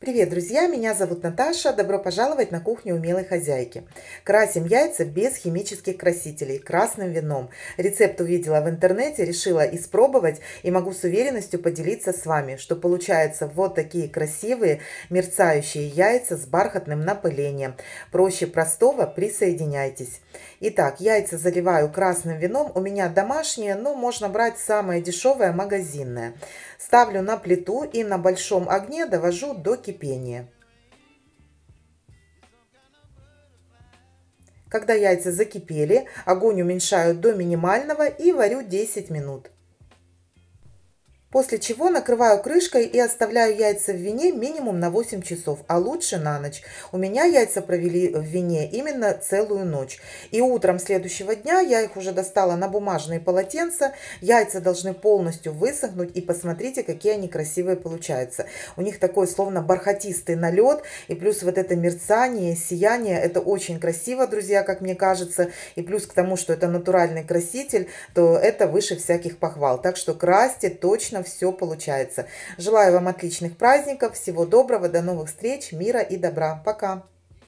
Привет, друзья! Меня зовут Наташа. Добро пожаловать на кухню умелой хозяйки. Красим яйца без химических красителей, красным вином. Рецепт увидела в интернете, решила испробовать и могу с уверенностью поделиться с вами, что получаются вот такие красивые мерцающие яйца с бархатным напылением. Проще простого, присоединяйтесь. Итак, яйца заливаю красным вином. У меня домашнее, но можно брать самое дешевое, магазинное. Ставлю на плиту и на большом огне довожу до кипения. Когда яйца закипели, огонь уменьшаю до минимального и варю 10 минут. После чего накрываю крышкой и оставляю яйца в вине минимум на 8 часов, а лучше на ночь. У меня яйца провели в вине именно целую ночь. И утром следующего дня я их уже достала на бумажные полотенца. Яйца должны полностью высохнуть и посмотрите, какие они красивые получаются. У них такой словно бархатистый налет и плюс вот это мерцание, сияние. Это очень красиво, друзья, как мне кажется. И плюс к тому, что это натуральный краситель, то это выше всяких похвал. Так что красьте точно все получается. Желаю вам отличных праздников, всего доброго, до новых встреч, мира и добра. Пока!